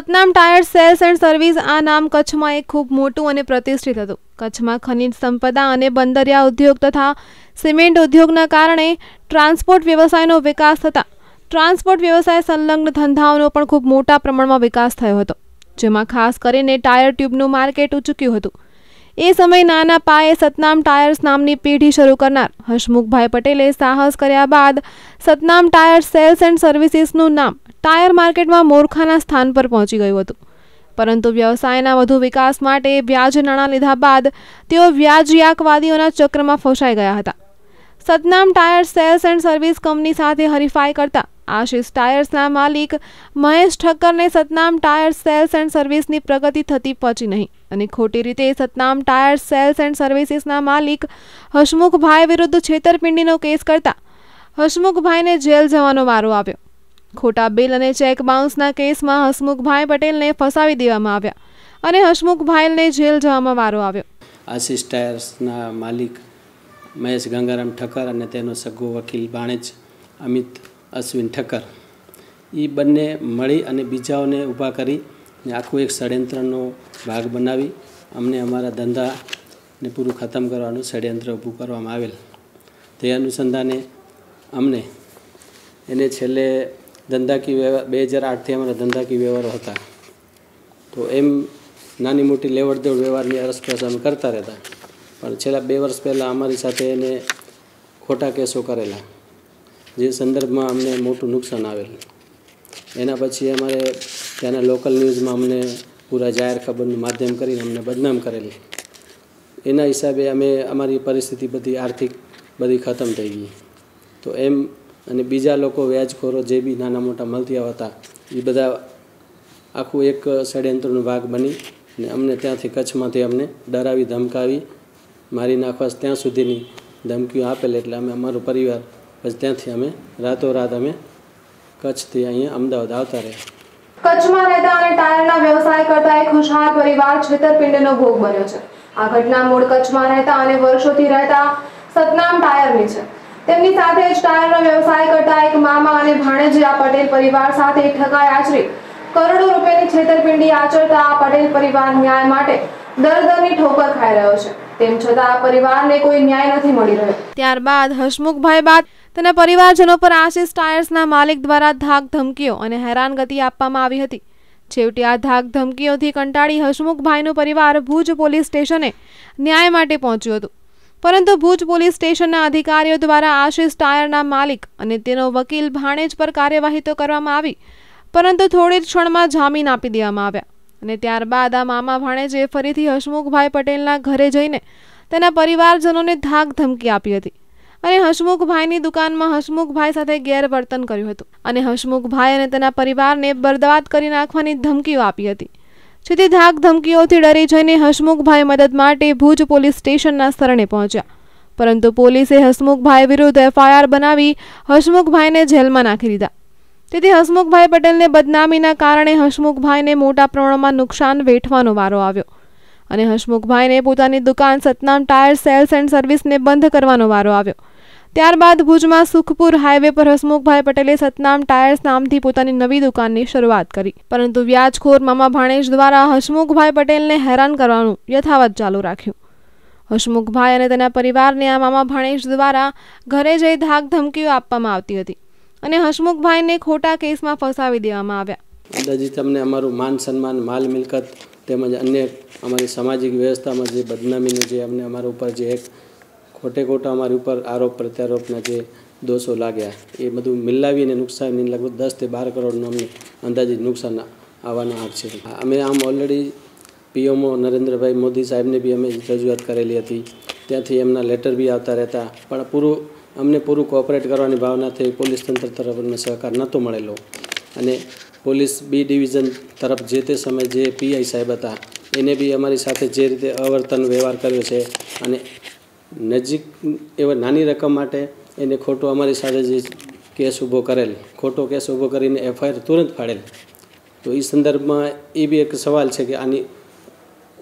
સતનામ tyres sales and service આ નામ કચ્છમાં એક ખૂબ મોટું અને પ્રતિષ્ઠિત હતું કચ્છમાં ખનિજ સંપદા અને બંદરિયા ઉદ્યોગ તથા સિમેન્ટ ઉદ્યોગના કારણે ટ્રાન્સપોર્ટ વ્યવસાયનો વિકાસ થતાં ટ્રાન્સપોર્ટ વ્યવસાય સંલગ્ન ધંધાઓનો પણ ખૂબ મોટા પ્રમાણમાં વિકાસ થયો હતો જેમાં ખાસ કરીને ટાયર ટ્યુબનું માર્કેટ ઉચક્યું હતું એ સમયે નાના પાયે સતનામ ટાયર્સ નામની પેઢી શરૂ કરનાર હસમુખભાઈ પટેલે સાહસ કર્યા બાદ સતનામ ટાયર્સ સેલ્સ એન્ડ સર્વિસીસનું નામ ટાયર માર્કેટમાં મોરખાના સ્થાન પર પહોંચી ગયું હતું પરંતુ વ્યવસાયના વધુ વિકાસ માટે વ્યાજ નાણાં લીધા બાદ તેઓ વ્યાજયાકવાદીઓના ચક્રમાં ફસાઈ ગયા હતા Satnam tyres sales and service company સાથે હરીફાઈ કરતા આશિષ ટાયર્સના માલિક મહેશ ઠક્કરને સતનામ ટાયર્સ સેલ્સ એન્ડ સર્વિસની પ્રગતિ થતી પચી નહીં અને ખોટી રીતે સતનામ ટાયર્સ સેલ્સ એન્ડ સર્વિસીસના માલિક હસમુખભાઈ વિરુદ્ધ છેતરપિંડીનો કેસ કરતા હસમુખભાઈને જેલ જવાનો વારો આવ્યો ખોટા બિલ અને ચેક બાઉન્સના કેસમાં હસમુખભાઈ પટેલને ફસાવી દેવામાં આવ્યા અને હસમુખભાઈને જેલ જવામાં વારો આવ્યો આશિષ ટાયર્સના માલિક મહેશ ગંગારામ ઠક્કર અને તેનો સગો વકીલ બાણેજ અમિત અશ્વિન ઠક્કર એ બંને મળી અને બીજાઓને ઊભા કરી ને આખું એક ષડયંત્રનો ભાગ બનાવી અમને અમારા ધંધાને પૂરું ખતમ કરવાનું ષડયંત્ર ઊભું કરવામાં આવેલ તે અનુસંધાને અમને એને છેલ્લે ધંધાકીય વ્યવહાર બે હજાર આઠથી અમારા ધંધાકીય વ્યવહારો હતા તો એમ નાની મોટી લેવડદેવડ વ્યવહારની અરસપરસ અમે કરતા રહેતા પણ છેલ્લા બે વર્ષ પહેલાં અમારી સાથે એને ખોટા કેસો કરેલા જે સંદર્ભમાં અમને મોટું નુકસાન આવેલું એના પછી અમારે ત્યાંના લોકલ ન્યૂઝમાં અમને પૂરા જાહેર ખબરનું માધ્યમ કરીને અમને બદનામ કરેલી એના હિસાબે અમે અમારી પરિસ્થિતિ બધી આર્થિક બધી ખતમ થઈ ગઈ તો એમ અને બીજા લોકો વ્યાજખોરો જે બી નાના મોટા મળતિયા હતા એ બધા આખું એક ષડયંત્રનો ભાગ બની અને અમને ત્યાંથી કચ્છમાંથી અમને ડરાવી ધમકાવી મારી નાખવા ત્યાં સુધીની ધમકીઓ આપેલી એટલે અમે અમારો પરિવાર પછી ત્યાંથી અમે રાતોરાત અમે કચ્છથી અહીંયા અમદાવાદ આવતા રહ્યા કચ્છમાં રહેતા અને ટાયરના વ્યવસાય કરતા એક ખુશહાલ પરિવાર છેતરપિંડીનો ભોગ બન્યો છે આ ઘટના મૂળ કચ્છમાં રહેતા અને વર્ષોથી રહેતા સતનામ ટાયરની છે તેમની સાથે જ ટાયરનો વ્યવસાય કરતા એક મામા અને ભાણેજી આ પટેલ પરિવાર સાથે ઠગાઈ આચરી કરોડો રૂપિયાની છેતરપિંડી આચરતા આ પટેલ પરિવાર ન્યાય માટે દર ઠોકર ખાઈ રહ્યો છે તેમ છતાં આ પરિવારને કોઈ ન્યાય નથી મળી રહ્યો ત્યારબાદ હસમુખભાઈ બાદ તેના પરિવારજનો પર આશિષ ટાયર્સના માલિક દ્વારા ધાક ધમકીઓ અને હેરાનગતિ આપવામાં આવી હતી છેવટે આ ધાક ધમકીઓથી કંટાળી હસમુખભાઈનો પરિવાર ભુજ પોલીસ સ્ટેશને ન્યાય માટે પહોંચ્યું હતું પરંતુ ભુજ પોલીસ સ્ટેશનના અધિકારીઓ દ્વારા આશિષ ટાયરના માલિક અને તેનો વકીલ ભાણેજ પર કાર્યવાહી તો કરવામાં આવી પરંતુ થોડી જ ક્ષણમાં જામીન આપી દેવામાં આવ્યા અને ત્યારબાદ આ મામા ભાણેજે ફરીથી હસમુખભાઈ પટેલના ઘરે જઈને તેના પરિવારજનોને ધાક ધમકી આપી હતી અને હસમુખભાઈની દુકાનમાં હસમુખભાઈ સાથે ગેરવર્તન કર્યું હતું અને હસમુખભાઈ અને તેના પરિવારને બરદાદ કરી નાખવાની ધમકીઓ આપી હતી જેથી ધાક ધમકીઓથી ડરી જઈને હસમુખભાઈ મદદ માટે ભુજ પોલીસ સ્ટેશનના સ્થળે પહોંચ્યા પરંતુ પોલીસે હસમુખભાઈ વિરુદ્ધ એફઆઈઆર બનાવી હસમુખભાઈને જેલમાં નાખી દીધા તેથી હસમુખભાઈ પટેલને બદનામીના કારણે હસમુખભાઈને મોટા પ્રમાણમાં નુકસાન વેઠવાનો વારો આવ્યો અને હસમુખભાઈને પોતાની દુકાન સતનામ ટાયર સેલ્સ એન્ડ સર્વિસને બંધ કરવાનો વારો આવ્યો ત્યારબાદ ભુજમાં સુખપુર હાઈવે પર હસમુખભાઈ પટેલે સતનામ ટાયર્સ નામથી પોતાની નવી દુકાનની શરૂઆત કરી પરંતુ વ્યાજખોર મામા ભાણેશ દ્વારા હસમુખભાઈ પટેલને હેરાન કરવાનું યથાવત ચાલુ રાખ્યું હસમુખભાઈ અને તેના પરિવારને આ મામા ભાણેશ દ્વારા ઘરે જઈ ધાક ધમકીઓ આપવામાં આવતી હતી અને હસમુખભાઈને ખોટા કેસમાં ફસાવી દેવામાં આવ્યા દાદાજી તમને અમારું માન સન્માન માલ મિલકત તેમજ અન્ય અમારી સામાજિક વ્યવસ્થામાં જે બદનામીનું જે અમને અમારા ઉપર જે એક ખોટે ખોટા અમારી ઉપર આરોપ પ્રત્યારોપના જે દોષો લાગ્યા એ બધું મિલાવીને નુકસાનની લગભગ દસ દસથી બાર કરોડનું અમને અંદાજિત નુકસાન આવવાના હાથ છે અમે આમ ઓલરેડી પીએમઓ નરેન્દ્રભાઈ મોદી સાહેબને બી અમે રજૂઆત કરેલી હતી ત્યાંથી એમના લેટર બી આવતા રહેતા પણ પૂરું અમને પૂરું કોઓપરેટ કરવાની ભાવનાથી પોલીસ તંત્ર તરફ અમને સહકાર નહોતો મળેલો અને પોલીસ બી ડિવિઝન તરફ જે તે સમયે જે પીઆઈ સાહેબ હતા એને બી અમારી સાથે જે રીતે અવર્તન વ્યવહાર કર્યો છે અને નજીક એવા નાની રકમ માટે એને ખોટો અમારી સાથે જે કેસ ઊભો કરેલ ખોટો કેસ ઊભો કરીને એફઆઈઆર તુરંત ફાળેલ તો એ સંદર્ભમાં એ બી એક સવાલ છે કે આની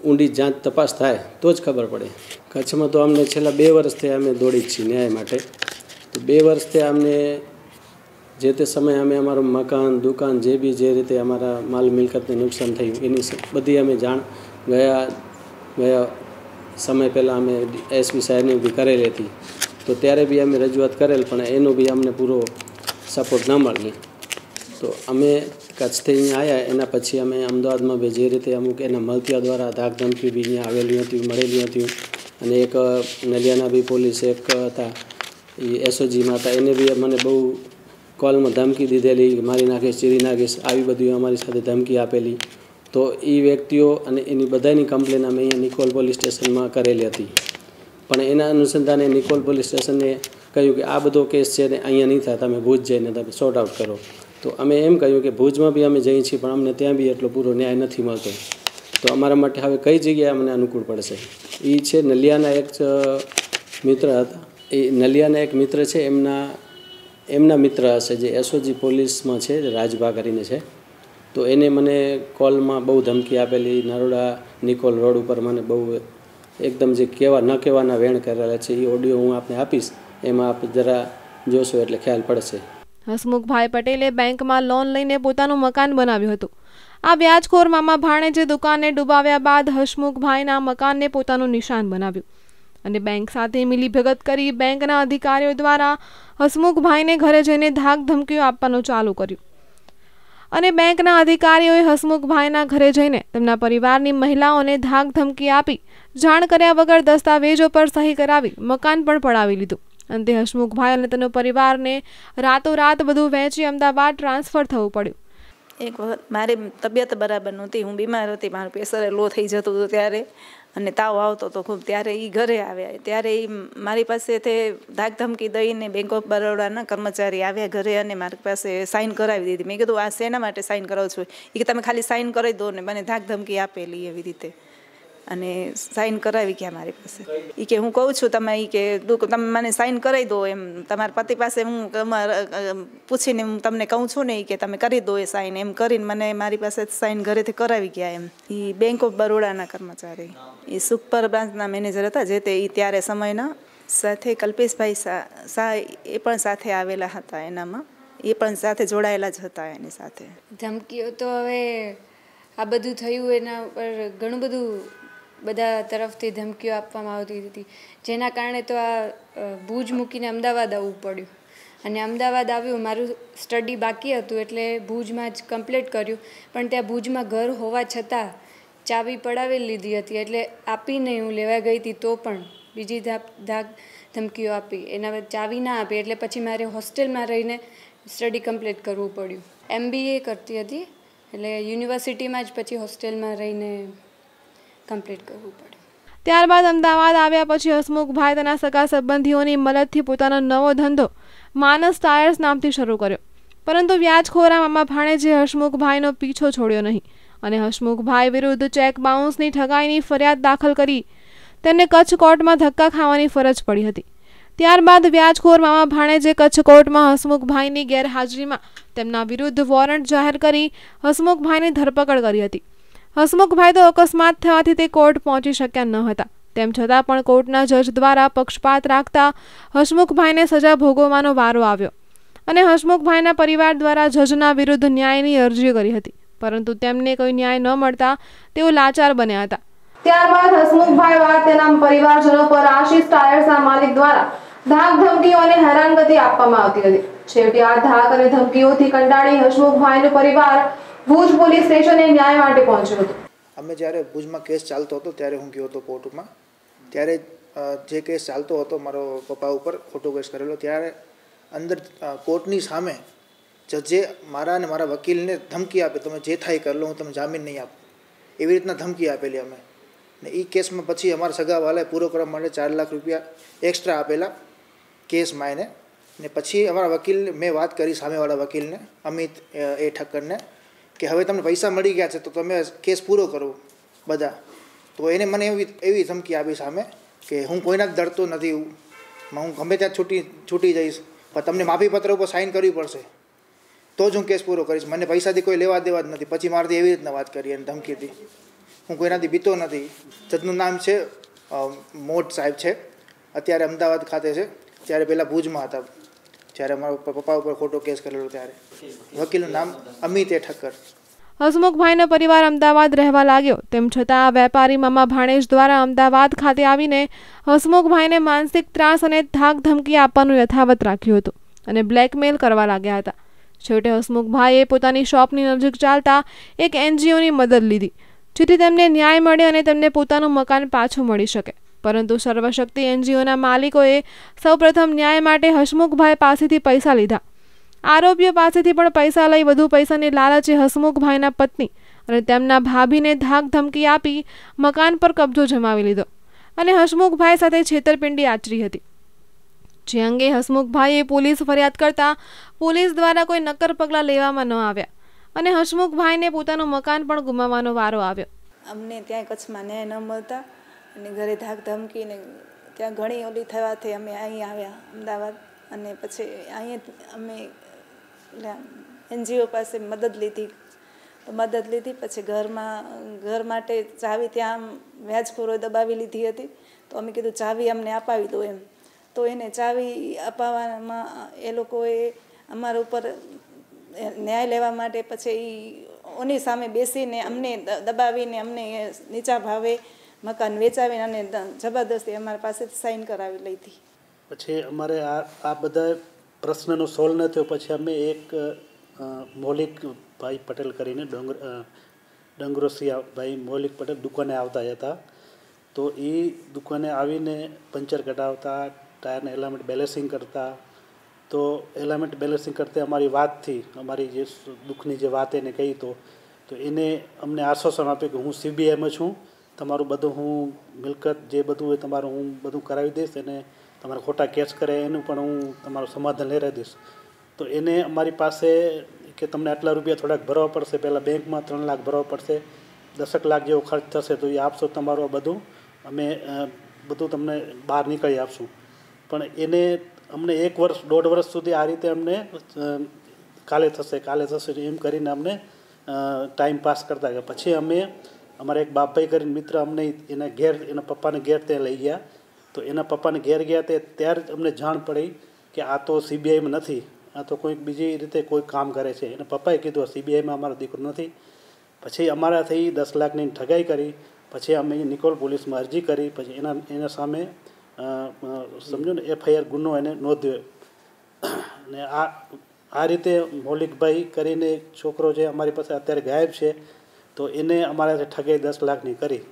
ઊંડી જાંચ તપાસ થાય તો જ ખબર પડે કચ્છમાં તો અમને છેલ્લા બે વર્ષથી અમે દોડી જ છીએ ન્યાય માટે તો બે વર્ષથી અમને જે તે સમયે અમે અમારું મકાન દુકાન જે બી જે રીતે અમારા માલ મિલકતને નુકસાન થયું એની બધી અમે જાણ ગયા ગયા સમય પહેલાં અમે એસવી સાહેબને બી કરેલી હતી તો ત્યારે બી અમે રજૂઆત કરેલ પણ એનો બી અમને પૂરો સપોર્ટ ન મળ્યો તો અમે કચ્છથી અહીંયા આવ્યા એના પછી અમે અમદાવાદમાં બી જે રીતે અમુક એના મળતિયા દ્વારા ધાકધમકી બી અહીંયા આવેલી હતી મળેલી હતી અને એક નલિયાના બી પોલીસ એક હતા એ એસઓજીમાં હતા એને બી મને બહુ કોલમાં ધમકી દીધેલી મારી નાખીશ ચીરી નાખીશ આવી બધી અમારી સાથે ધમકી આપેલી તો એ વ્યક્તિઓ અને એની બધાની કમ્પ્લેન અમે અહીંયા નિકોલ પોલીસ સ્ટેશનમાં કરેલી હતી પણ એના અનુસંધાને નિકોલ પોલીસ સ્ટેશને કહ્યું કે આ બધો કેસ છે ને અહીંયા નહીં થાય તમે ભુજ જઈને તમે સોર્ટ આઉટ કરો તો અમે એમ કહ્યું કે ભુજમાં બી અમે જઈએ છીએ પણ અમને ત્યાં બી એટલો પૂરો ન્યાય નથી મળતો તો અમારા માટે હવે કઈ જગ્યાએ અમને અનુકૂળ પડશે એ છે નલિયાના એક મિત્ર હતા એ નલિયાના એક મિત્ર છે એમના એમના મિત્ર હશે જે એસઓજી પોલીસમાં છે રાજભા કરીને છે તો એને મને કોલમાં બહુ ધમકી આપેલી નરોડા નિકોલ રોડ ઉપર મને બહુ એકદમ જે કહેવા ન કહેવાના વેણ કરેલા છે એ ઓડિયો હું આપને આપીશ એમાં આપ જરા જોશો એટલે ખ્યાલ પડશે હસમુખભાઈ પટેલે બેંકમાં લોન લઈને પોતાનું મકાન બનાવ્યું હતું આ વ્યાજખોર મામા ભાણેજે દુકાનને ડૂબાવ્યા બાદ હસમુખભાઈના મકાનને પોતાનું નિશાન બનાવ્યું અને બેંક સાથે મિલીભગત કરી બેંકના અધિકારીઓ દ્વારા હસમુખભાઈને ઘરે જઈને ધાક ધમકીઓ આપવાનું ચાલુ કર્યું અને બેંકના અધિકારીઓએ હસમુખભાઈના ઘરે જઈને તેમના પરિવારની મહિલાઓને ધાક ધમકી આપી જાણ કર્યા વગર દસ્તાવેજો પર સહી કરાવી મકાન પણ પડાવી લીધું અંતે હસમુખભાઈ અને તેનો પરિવારને રાતોરાત બધું વહેંચી અમદાવાદ ટ્રાન્સફર થવું પડ્યું એક વખત મારી તબિયત બરાબર નહોતી હું બીમાર હતી મારું પ્રેશર લો થઈ જતું હતું ત્યારે અને તાવ આવતો તો ખૂબ ત્યારે એ ઘરે આવ્યા ત્યારે એ મારી પાસે તે ધાક ધમકી દઈને બેંક ઓફ બરોડાના કર્મચારી આવ્યા ઘરે અને મારી પાસે સાઇન કરાવી દીધી મેં કીધું આ શેના માટે સાઇન કરાવું છું એ કે તમે ખાલી સાઇન કરાવી દો ને મને ધાક ધમકી આપેલી એવી રીતે અને સાઈન કરાવી ગયા મારી પાસે એ કે હું કહું છું તમે એ કે તમે મને સાઇન કરાવી દો એમ તમારા પતિ પાસે હું પૂછીને હું તમને કહું છું ને એ કે તમે કરી દો એ સાઈન એમ કરીને મને મારી પાસે સાઈન ઘરેથી કરાવી ગયા એમ એ બેંક ઓફ બરોડાના કર્મચારી એ સુપર બ્રાન્ચના મેનેજર હતા જે તે ત્યારે સમયના સાથે કલ્પેશભાઈ શાહ એ પણ સાથે આવેલા હતા એનામાં એ પણ સાથે જોડાયેલા જ હતા એની સાથે ધમકીઓ તો હવે આ બધું થયું એના પર ઘણું બધું બધા તરફથી ધમકીઓ આપવામાં આવતી હતી જેના કારણે તો આ ભુજ મૂકીને અમદાવાદ આવવું પડ્યું અને અમદાવાદ આવ્યું મારું સ્ટડી બાકી હતું એટલે ભુજમાં જ કમ્પ્લીટ કર્યું પણ ત્યાં ભુજમાં ઘર હોવા છતાં ચાવી પડાવી લીધી હતી એટલે આપીને હું લેવા ગઈ હતી તો પણ બીજી ધાક ધમકીઓ આપી એના બાદ ચાવી ના આપી એટલે પછી મારે હોસ્ટેલમાં રહીને સ્ટડી કમ્પ્લીટ કરવું પડ્યું એમબીએ કરતી હતી એટલે યુનિવર્સિટીમાં જ પછી હોસ્ટેલમાં રહીને કમ્પ્લીટ કરવું પડે ત્યારબાદ અમદાવાદ આવ્યા પછી હસમુખભાઈ તેના સગા સંબંધીઓની મદદથી પોતાનો નવો ધંધો માનસ ટાયર્સ નામથી શરૂ કર્યો પરંતુ વ્યાજખોરા મામા ભાણેજે હસમુખભાઈનો પીછો છોડ્યો નહીં અને હસમુખભાઈ વિરુદ્ધ ચેક બાઉન્સની ઠગાઈની ફરિયાદ દાખલ કરી તેમને કચ્છ કોર્ટમાં ધક્કા ખાવાની ફરજ પડી હતી ત્યારબાદ વ્યાજખોર મામા ભાણેજે કચ્છ કોર્ટમાં હસમુખભાઈની ગેરહાજરીમાં તેમના વિરુદ્ધ વોરંટ જાહેર કરી હસમુખભાઈની ધરપકડ કરી હતી હસમુખભાઈ તો અકસ્માત થવાથી તે કોર્ટ પહોંચી શક્યા ન હતા તેમ છતાં પણ કોર્ટના જજ દ્વારા પક્ષપાત રાખતા હસમુખભાઈને સજા ભોગવવાનો વારો આવ્યો અને હસમુખભાઈના પરિવાર દ્વારા જજના વિરુદ્ધ ન્યાયની અરજી કરી હતી પરંતુ તેમને કોઈ ન્યાય ન મળતા તેઓ લાચાર બન્યા હતા ત્યારબાદ હસમુખભાઈ વાળ તેના પરિવારજનો પર આશિષ ટાયર્સના માલિક દ્વારા ધાક ધમકીઓ અને હેરાનગતિ આપવામાં આવતી હતી છેવટે આ ધાક અને ધમકીઓથી કંટાળી હસમુખભાઈનું પરિવાર ભુજ પોલીસ સ્ટેશને ન્યાય માટે પહોંચ્યો હતો અમે જ્યારે ભુજમાં કેસ ચાલતો હતો ત્યારે હું ગયો હતો કોર્ટમાં ત્યારે જે કેસ ચાલતો હતો મારો પપ્પા ઉપર ખોટો કેસ કરેલો ત્યારે અંદર કોર્ટની સામે જજે મારા અને મારા વકીલને ધમકી આપે તમે જે થાય કરી લો હું તમને જામીન નહીં આપું એવી રીતના ધમકી આપેલી અમે ને એ કેસમાં પછી અમારા સગાવાલાએ પૂરો કરવા માટે ચાર લાખ રૂપિયા એક્સ્ટ્રા આપેલા કેસ એને ને પછી અમારા વકીલ મેં વાત કરી સામેવાળા વકીલને અમિત એ ઠક્કરને કે હવે તમને પૈસા મળી ગયા છે તો તમે કેસ પૂરો કરો બધા તો એને મને એવી એવી ધમકી આપી સામે કે હું કોઈના જ ડરતો નથી હું ગમે ત્યાં છૂટી છૂટી જઈશ પણ તમને માફીપત્ર ઉપર સાઇન કરવી પડશે તો જ હું કેસ પૂરો કરીશ મને પૈસાથી કોઈ લેવા દેવા જ નથી પછી મારાથી એવી રીતના વાત કરી અને ધમકીથી હું કોઈનાથી બીતો નથી જજનું નામ છે મોટ સાહેબ છે અત્યારે અમદાવાદ ખાતે છે ત્યારે પહેલાં ભુજમાં હતા જ્યારે અમારા પપ્પા ઉપર ખોટો કેસ કરેલો ત્યારે વકીલનું નામ અમિત ઠક્કર હસમુખભાઈનો પરિવાર અમદાવાદ રહેવા લાગ્યો તેમ છતાં આ વેપારી મામા ભાણેજ દ્વારા અમદાવાદ ખાતે આવીને હસમુખભાઈને માનસિક ત્રાસ અને ધાક ધમકી આપવાનું યથાવત રાખ્યું હતું અને બ્લેકમેલ કરવા લાગ્યા હતા છેવટે હસમુખભાઈએ પોતાની શોપની નજીક ચાલતા એક એનજીઓની મદદ લીધી જેથી તેમને ન્યાય મળે અને તેમને પોતાનું મકાન પાછું મળી શકે પરંતુ સર્વશક્તિ એનજીઓના માલિકોએ સૌપ્રથમ ન્યાય માટે હસમુખભાઈ પાસેથી પૈસા લીધા આરોપીઓ પાસેથી પણ પૈસા લઈ વધુ પૈસાની લાલચે હસમુખભાઈના પત્ની અને તેમના ભાભીને ધાક ધમકી આપી મકાન પર કબજો જમાવી લીધો અને હસમુખભાઈ સાથે છેતરપિંડી આચરી હતી જે અંગે હસમુખભાઈએ પોલીસ ફરિયાદ કરતા પોલીસ દ્વારા કોઈ નક્કર પગલાં લેવામાં ન આવ્યા અને હસમુખભાઈને પોતાનું મકાન પણ ગુમાવવાનો વારો આવ્યો અમને ત્યાં કચ્છમાં ન્યાય ન મળતા અને ઘરે ધાક ધમકીને ત્યાં ઘણી ઓલી થવાથી અમે અહીં આવ્યા અમદાવાદ અને પછી અહીંયા અમે એનજીઓ પાસે મદદ લીધી મદદ લીધી પછી ઘરમાં ઘર માટે ચાવી ત્યાં આમ વ્યાજખોરોએ દબાવી લીધી હતી તો અમે કીધું ચાવી અમને અપાવી દો એમ તો એને ચાવી અપાવવામાં એ લોકોએ અમારા ઉપર ન્યાય લેવા માટે પછી ઓની સામે બેસીને અમને દબાવીને અમને નીચા ભાવે મકાન વેચાવીને અને જબરદસ્તી અમારી પાસેથી સાઈન કરાવી લીધી પછી અમારે આ આ બધા પ્રશ્નનો સોલ્વ ન થયો પછી અમે એક મૌલિક ભાઈ પટેલ કરીને ડોંગર ડંગરોસિયા ભાઈ મૌલિક પટેલ દુકાને આવતા હતા તો એ દુકાને આવીને પંચર કઢાવતા ટાયરને એલામેન્ટ બેલેન્સિંગ કરતા તો એલામેન્ટ બેલેન્સિંગ કરતા અમારી વાતથી અમારી જે દુઃખની જે વાત એને કહી તો તો એને અમને આશ્વાસન આપ્યું કે હું સીબીઆઈમાં છું તમારું બધું હું મિલકત જે બધું એ તમારું હું બધું કરાવી દઈશ અને તમારા ખોટા કેસ કરે એનું પણ હું તમારું સમાધાન લઈ રહી દઈશ તો એને અમારી પાસે કે તમને આટલા રૂપિયા થોડાક ભરવા પડશે પહેલાં બેંકમાં ત્રણ લાખ ભરવા પડશે દસક લાખ જેવો ખર્ચ થશે તો એ આપશો તમારું બધું અમે બધું તમને બહાર નીકળી આપશું પણ એને અમને એક વર્ષ દોઢ વર્ષ સુધી આ રીતે અમને કાલે થશે કાલે થશે એમ કરીને અમને ટાઈમ પાસ કરતા ગયા પછી અમે અમારા એક બાપભાઈ કરીને મિત્ર અમને એના ઘેર એના પપ્પાને ઘેર ત્યાં લઈ ગયા તો એના પપ્પાને ઘેર ગયા તે ત્યારે જ અમને જાણ પડી કે આ તો સીબીઆઈમાં નથી આ તો કોઈક બીજી રીતે કોઈ કામ કરે છે એને પપ્પાએ કીધું સીબીઆઈમાં અમારો દીકરો નથી પછી અમારાથી દસ લાખની ઠગાઈ કરી પછી અમે નિકોલ પોલીસમાં અરજી કરી પછી એના એના સામે સમજો ને એફઆઈઆર ગુનો એને નોંધ્યો ને આ આ રીતે મૌલિકભાઈ કરીને એક છોકરો જે અમારી પાસે અત્યારે ગાયબ છે તો એને અમારે ઠગાઈ દસ લાખની કરી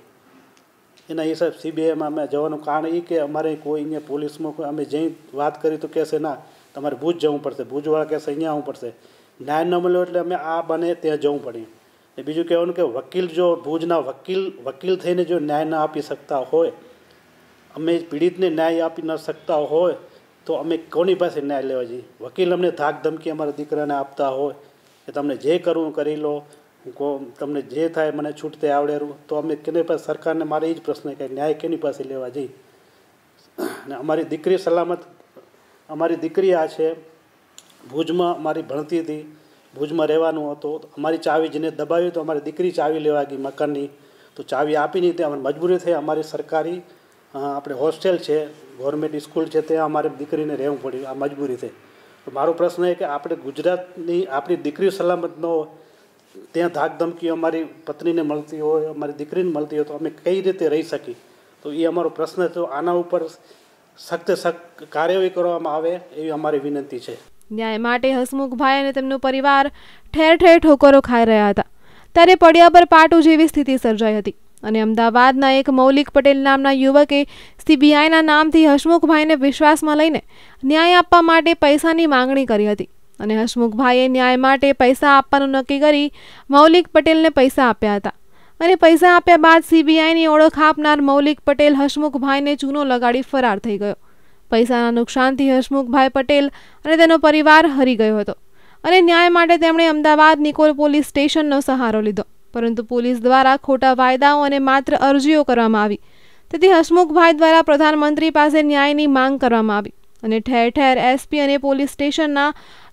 એના હિસાબ સીબીઆઈમાં અમે જવાનું કારણ એ કે અમારે કોઈ અહીંયા પોલીસમાં અમે જઈ વાત કરી તો કહેશે ના તમારે ભુજ જવું પડશે ભુજવાળા કહેશે અહીંયા આવવું પડશે ન્યાય ન મળ્યો એટલે અમે આ બને ત્યાં જવું પડ્યું ને બીજું કહેવાનું કે વકીલ જો ભુજના વકીલ વકીલ થઈને જો ન્યાય ન આપી શકતા હોય અમે પીડિતને ન્યાય આપી ન શકતા હોય તો અમે કોની પાસે ન્યાય લેવા જઈએ વકીલ અમને ધાક ધમકી અમારા દીકરાને આપતા હોય કે તમને જે કરવું કરી લો કો તમને જે થાય મને છૂટતે આવડે તો અમે કેની પાસે સરકારને મારે એ જ પ્રશ્ન કે ન્યાય કેની પાસે લેવા જઈ અને અમારી દીકરી સલામત અમારી દીકરી આ છે ભુજમાં અમારી ભણતી હતી ભુજમાં રહેવાનું હતું અમારી ચાવી જેને દબાવી તો અમારી દીકરી ચાવી લેવા ગઈ મકાનની તો ચાવી આપી નહીં તે અમે મજબૂરી થઈ અમારી સરકારી આપણે હોસ્ટેલ છે ગવર્મેન્ટ સ્કૂલ છે તે અમારી દીકરીને રહેવું પડ્યું આ મજબૂરી થઈ તો મારો પ્રશ્ન એ કે આપણે ગુજરાતની આપણી દીકરી સલામત ન હોય ત્યાં ધાક અમારી પત્નીને મળતી હોય અમારી દીકરીને મળતી હોય તો અમે કઈ રીતે રહી શકીએ તો એ અમારો પ્રશ્ન તો આના ઉપર સખ્ત સખ્ત કાર્યવાહી કરવામાં આવે એવી અમારી વિનંતી છે ન્યાય માટે હસમુખભાઈ અને તેમનો પરિવાર ઠેર ઠેર ઠોકરો ખાઈ રહ્યા હતા ત્યારે પડ્યા પર પાટું જેવી સ્થિતિ સર્જાઈ હતી અને અમદાવાદના એક મૌલિક પટેલ નામના યુવકે સીબીઆઈના નામથી હસમુખભાઈને વિશ્વાસમાં લઈને ન્યાય આપવા માટે પૈસાની માંગણી કરી હતી અને હસમુખભાઈએ ન્યાય માટે પૈસા આપવાનું નક્કી કરી મૌલિક પટેલને પૈસા આપ્યા હતા અને પૈસા આપ્યા બાદ સીબીઆઈની ઓળખ આપનાર મૌલિક પટેલ હસમુખભાઈને ચૂનો લગાડી ફરાર થઈ ગયો પૈસાના નુકસાનથી હસમુખભાઈ પટેલ અને તેનો પરિવાર હરી ગયો હતો અને ન્યાય માટે તેમણે અમદાવાદ નિકોલ પોલીસ સ્ટેશનનો સહારો લીધો પરંતુ પોલીસ દ્વારા ખોટા વાયદાઓ અને માત્ર અરજીઓ કરવામાં આવી તેથી હસમુખભાઈ દ્વારા પ્રધાનમંત્રી પાસે ન્યાયની માંગ કરવામાં આવી અને ઠેર ઠેર એસપી અને પોલીસ સ્ટેશનના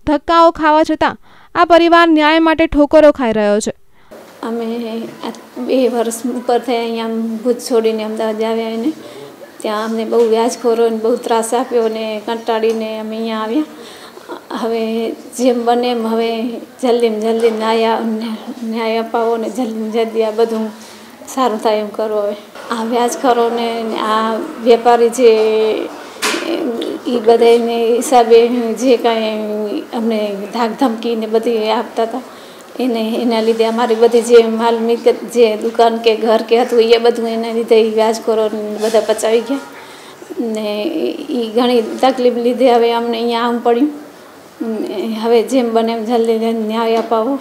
ધક્કાઓ ખાવા છતાં આ પરિવાર ન્યાય માટે ઠોકરો ખાઈ રહ્યો છે અમે બે વર્ષ ઉપર થયા અહીંયા ભૂત છોડીને અમદાવાદ આવ્યા એને ત્યાં અમને બહુ વ્યાજખોરોને બહુ ત્રાસ આપ્યો ને કંટાળીને અમે અહીંયા આવ્યા હવે જેમ બને એમ હવે જલ્દીમાં જલ્દી ન્યાય ન્યાય અપાવો ને જલ્દીમાં જલ્દી આ બધું સારું થાય એમ કરો હવે આ વ્યાજખોરોને આ વેપારી જે એ બધાને હિસાબે જે કાંઈ અમને ધાક ને બધી આપતા હતા એને એના લીધે અમારી બધી જે માલ મિલકત જે દુકાન કે ઘર કે હતું એ બધું એના લીધે એ વ્યાજખોરો બધા પચાવી ગયા ને એ ઘણી તકલીફ લીધે હવે અમને અહીંયા આવું પડ્યું હવે જેમ બને એમ જલ્દી ન્યાય અપાવો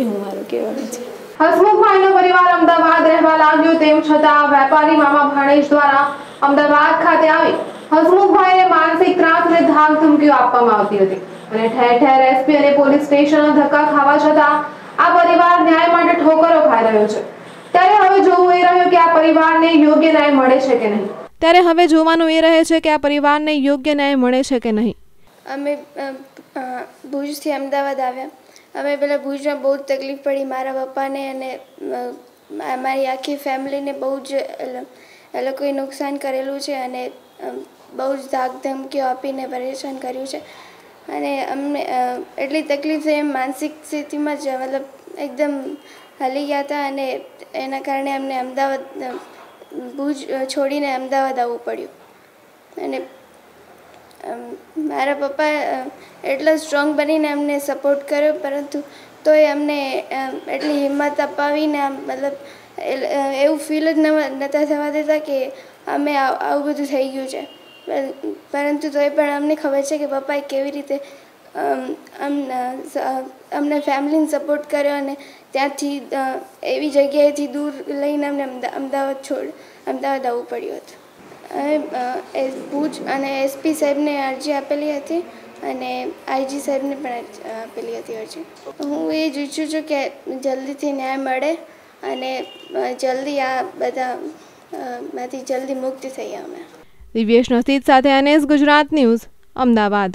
એવું મારું કહેવાનું છે હસમુખમાં એનો પરિવાર અમદાવાદ રહેવા લાગ્યો તેમ છતાં વેપારી મામા ભાણેજ દ્વારા અમદાવાદ ખાતે આવી હસમુખભાઈને માનસિક ત્રાસ અને ધાક ધમકીઓ આપવામાં આવતી હતી અને ઠેર ઠેર એસપી અને પોલીસ સ્ટેશનનો ધક્કા ખાવા છતાં આ પરિવાર ન્યાય માટે ઠોકરો ખાઈ રહ્યો છે ત્યારે હવે જોવું એ રહ્યું કે આ પરિવારને યોગ્ય ન્યાય મળે છે કે નહીં ત્યારે હવે જોવાનું એ રહે છે કે આ પરિવારને યોગ્ય ન્યાય મળે છે કે નહીં અમે ભુજથી અમદાવાદ આવ્યા અમે પેલા ભુજમાં બહુ જ તકલીફ પડી મારા પપ્પાને અને મારી આખી ફેમિલીને બહુ જ એ લોકોએ નુકસાન કરેલું છે અને બહુ જ ધાકધમકીઓ આપીને પરેશાન કર્યું છે અને અમને એટલી તકલીફ થઈ એમ માનસિક સ્થિતિમાં જ મતલબ એકદમ હલી ગયા હતા અને એના કારણે અમને અમદાવાદ ભુજ છોડીને અમદાવાદ આવવું પડ્યું અને મારા પપ્પા એટલા સ્ટ્રોંગ બનીને અમને સપોર્ટ કર્યો પરંતુ તોય અમને એટલી હિંમત અપાવીને મતલબ એવું ફીલ જ નહોતા થવા દેતા કે અમે આવું બધું થઈ ગયું છે પરંતુ તોય પણ અમને ખબર છે કે પપ્પાએ કેવી રીતે અમને ફેમિલીને સપોર્ટ કર્યો અને ત્યાંથી એવી જગ્યાએથી દૂર લઈને અમને અમદાવાદ છોડ અમદાવાદ આવવું પડ્યું હતું અને ભુજ અને એસપી સાહેબને અરજી આપેલી હતી અને આઈજી સાહેબને પણ આપેલી હતી અરજી હું એ જ ઈચ્છું છું કે જલ્દીથી ન્યાય મળે અને જલ્દી આ બધા માંથી જલ્દી મુક્ત થઈએ અમે દિવ્યેશ નસીદ સાથે એનએસ ગુજરાત ન્યૂઝ અમદાવાદ